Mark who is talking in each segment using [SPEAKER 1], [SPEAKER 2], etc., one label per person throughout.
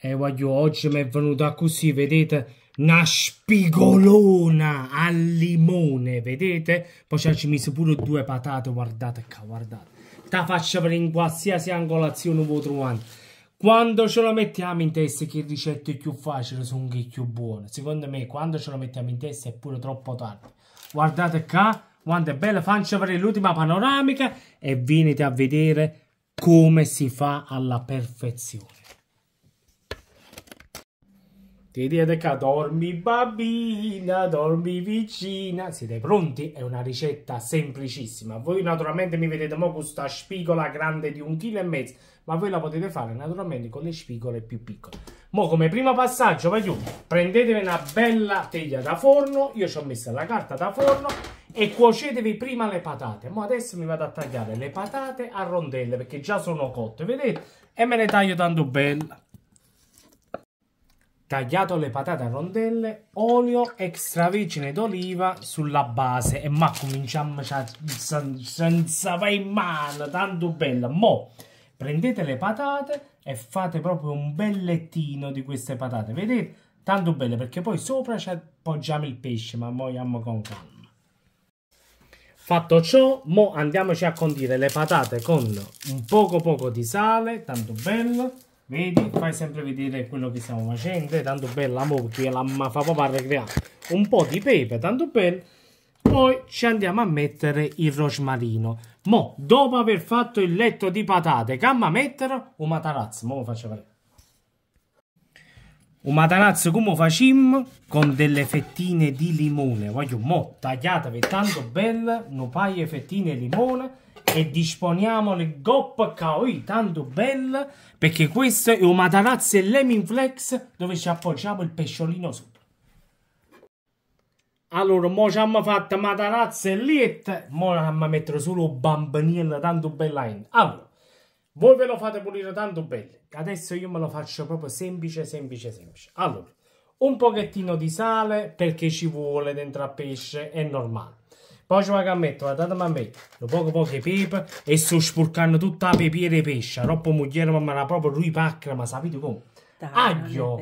[SPEAKER 1] E voglio, oggi mi è venuta così, vedete? Una spigolona al limone, vedete? Poi ci ho messo pure due patate, guardate qua, guardate. La faccio per in qualsiasi angolazione voi trovate. Quando ce lo mettiamo in testa che ricette più facili sono che più buone. Secondo me, quando ce lo mettiamo in testa è pure troppo tardi. Guardate qua, quanto è bella. Faccio per l'ultima panoramica e venite a vedere come si fa alla perfezione. Ti dia deca, dormi bambina, dormi vicina. Siete pronti? È una ricetta semplicissima. Voi naturalmente mi vedete mo questa spigola grande di un chilo e mezzo, ma voi la potete fare naturalmente con le spigole più piccole. Mo come primo passaggio, vai giù, prendetevi una bella teglia da forno. Io ci ho messo la carta da forno e cuocetevi prima le patate. Mo adesso mi vado a tagliare le patate a rondelle perché già sono cotte, vedete? E me le taglio tanto bella tagliato le patate a rondelle, olio extravergine d'oliva sulla base. E ma cominciamo senza vai in mano, tanto bella. Mo prendete le patate e fate proprio un bellettino di queste patate. Vedete? Tanto belle, perché poi sopra ci appoggiamo il pesce, ma moiamo con calma. Fatto ciò, mo andiamoci a condire le patate con un poco poco di sale, tanto bello vedi fai sempre vedere quello che stiamo facendo eh, è tanto bella mo che la ma fa papà ricreare un po' di pepe tanto bello poi ci andiamo a mettere il rosmarino mo dopo aver fatto il letto di patate a mettere un matarazzo mo lo faccio vedere un matarazzo come facciamo con delle fettine di limone voglio mo tagliatevi tanto bella un paio di fettine di limone e disponiamo le Gop Kaoi tanto bella perché questo è un Matarazzi e Leming Flex dove ci appoggiamo il pesciolino sopra. Allora, ora ci hanno fatto Matarazzi e Liet, mo hanno mettere solo bambiniella tanto bella Allora, voi ve lo fate pulire tanto bello. Adesso io me lo faccio proprio semplice, semplice, semplice. Allora, un pochettino di sale perché ci vuole dentro a pesce, è normale poi ci vado a mettere, guardate a me, poco poche pepe e sto spurcando tutta la pepiera e pesce. Troppo mogliere, ma me la proprio ripacca, ma sapete come? aglio,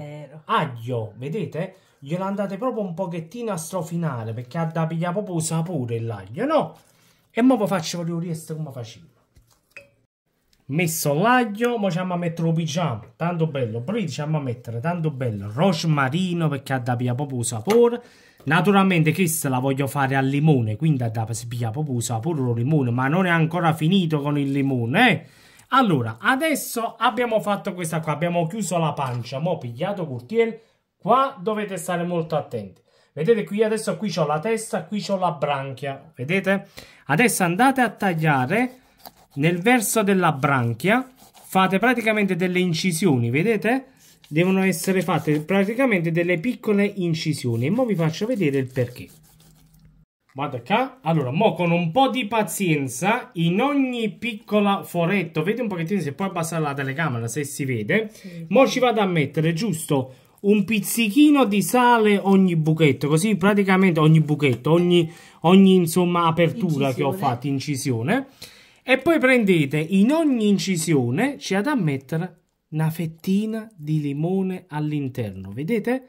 [SPEAKER 1] aglio, vedete? Glielo andate proprio un pochettino a strofinare perché ha da pigliare proprio il sapore l'aglio, no? E ora vi faccio vedere come facevo messo l'aglio, ora andiamo a mettere lo pigiama, tanto bello, poi diciamo a mettere tanto bello rosmarino perché ha da pia proprio sapore, naturalmente questa la voglio fare al limone, quindi ha da pia proprio sapore lo limone, ma non è ancora finito con il limone, eh? Allora, adesso abbiamo fatto questa qua, abbiamo chiuso la pancia, mo ho pigliato curtiere, qua dovete stare molto attenti. Vedete qui adesso qui ho la testa, qui ho la branchia, vedete? Adesso andate a tagliare nel verso della branchia fate praticamente delle incisioni, vedete? Devono essere fatte praticamente delle piccole incisioni e ora vi faccio vedere il perché. Vado qua, allora, mo con un po' di pazienza in ogni piccola foretto, vedi un pochettino se puoi abbassare la telecamera se si vede, sì. mo ci vado a mettere giusto un pizzichino di sale ogni buchetto, così praticamente ogni buchetto, ogni, ogni insomma apertura incisione. che ho fatto, incisione. E poi prendete in ogni incisione, c'è da mettere una fettina di limone all'interno, vedete?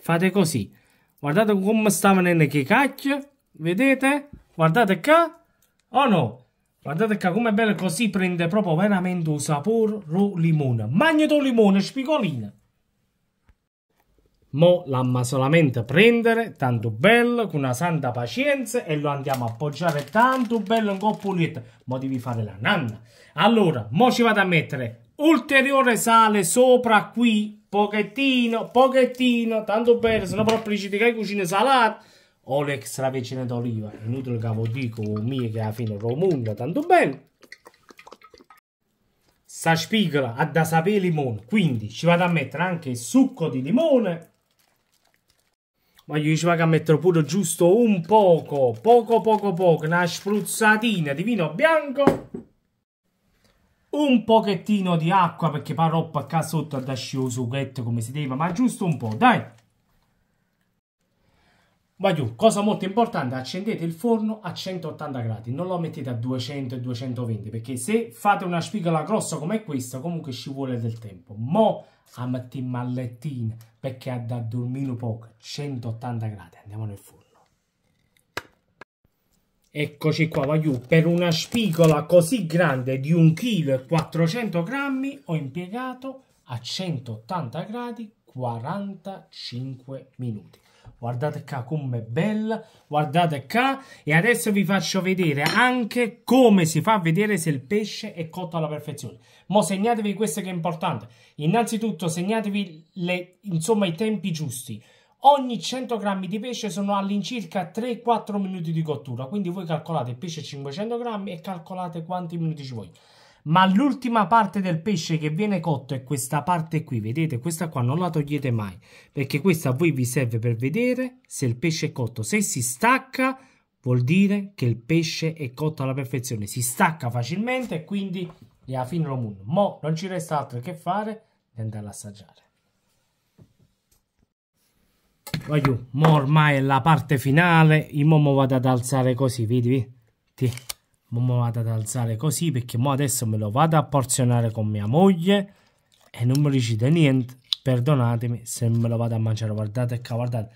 [SPEAKER 1] Fate così. Guardate come sta venendo che cacchio, vedete? Guardate qua, oh no? Guardate qua come è bello così prende proprio veramente un sapore limone. Magneto limone, spicolina Mo l'amma solamente prendere, tanto bello, con una santa pazienza e lo andiamo a appoggiare tanto bello un po' pulito. Mo devi fare la nanna. Allora, mo ci vado a mettere ulteriore sale sopra qui, pochettino, pochettino, tanto bello, sennò proprio ci dica cucina salata. Olio extravergine d'oliva, inutile che vi dico, o oh, mio che alla fine romunda, tanto bello. Sa spigola ha da sapere limone, quindi ci vado a mettere anche il succo di limone ma gli diceva che a mettere pure giusto un poco, poco poco poco, una spruzzatina di vino bianco. Un pochettino di acqua perché parroppa qua sotto a darci un come si deve, ma giusto un po', dai. Voglio, cosa molto importante, accendete il forno a 180 gradi, non lo mettete a 200 e 220, perché se fate una spigola grossa come questa, comunque ci vuole del tempo. Mo a mattina mallettina, perché ha da dormire poco, 180 gradi, andiamo nel forno. Eccoci qua, voglio, per una spigola così grande di 1 kg e 400 grammi ho impiegato a 180 gradi 45 minuti. Guardate qua com'è bella, guardate qua e adesso vi faccio vedere anche come si fa a vedere se il pesce è cotto alla perfezione. Mo segnatevi questo che è importante. Innanzitutto segnatevi le, insomma, i tempi giusti. Ogni 100 grammi di pesce sono all'incirca 3-4 minuti di cottura, quindi voi calcolate il pesce 500 grammi e calcolate quanti minuti ci vogliono ma l'ultima parte del pesce che viene cotto è questa parte qui, vedete? Questa qua non la togliete mai, perché questa a voi vi serve per vedere se il pesce è cotto. Se si stacca vuol dire che il pesce è cotto alla perfezione, si stacca facilmente quindi è a fine lo moon. Mo non ci resta altro che fare di andare a assaggiare. Voglio, mo ormai è la parte finale, io mo vado ad alzare così, vedi? Ti non lo vado ad alzare così perché mo adesso me lo vado a porzionare con mia moglie e non mi ricide niente perdonatemi se me lo vado a mangiare guardate qua guardate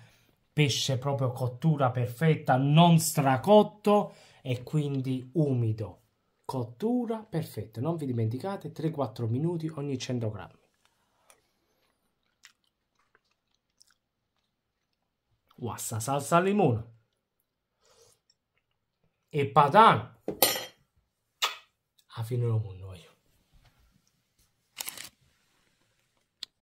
[SPEAKER 1] pesce proprio cottura perfetta non stracotto e quindi umido cottura perfetta non vi dimenticate 3-4 minuti ogni 100 grammi Guassa salsa al limone e Padan a fine romano.